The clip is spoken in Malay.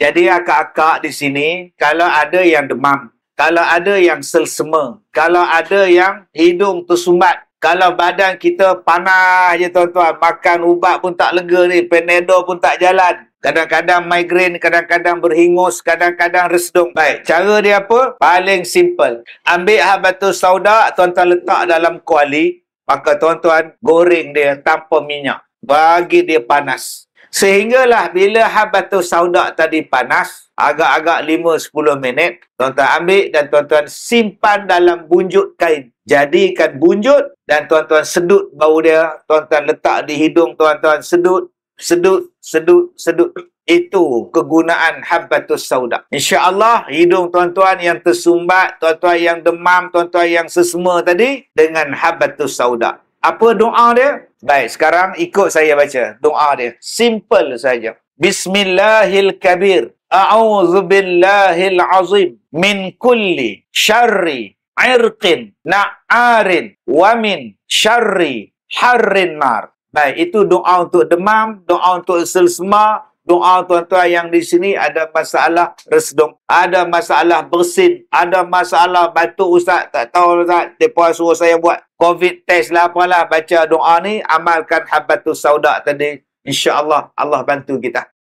Jadi akak-akak di sini, kalau ada yang demam, kalau ada yang selsema, kalau ada yang hidung tersumbat, kalau badan kita panas je tuan-tuan, makan ubat pun tak lega ni, penedo pun tak jalan. Kadang-kadang migrain, kadang-kadang berhingus, kadang-kadang resdung. Baik, cara dia apa? Paling simple. Ambil habatus sauda, tuan-tuan letak dalam kuali, maka tuan-tuan goreng dia tanpa minyak. Bagi dia panas. Sehinggalah bila habatu saudak tadi panas, agak-agak 5-10 minit, tuan-tuan ambil dan tuan-tuan simpan dalam bunjut kain. Jadikan bunjut dan tuan-tuan sedut bau dia, tuan-tuan letak di hidung tuan-tuan, sedut, sedut, sedut, sedut. Itu kegunaan habbatus sauda. InsyaAllah hidung tuan-tuan yang tersumbat, tuan-tuan yang demam, tuan-tuan yang sesema tadi dengan habbatus sauda. Apa doa dia? Baik, sekarang ikut saya baca doa dia. Simple saja. Bismillahil Kabir. A'udzu azim min kulli syarri irqin na'arin wa min syarri harrin nar. Baik, itu doa untuk demam, doa untuk selsema, doa tuan-tuan yang di sini ada masalah resdung, ada masalah bersin, ada masalah batuk ustaz, tak tahu ustaz, mereka suruh saya buat covid test lah apalah, baca doa ni, amalkan habatus saudak tadi, insyaAllah Allah bantu kita.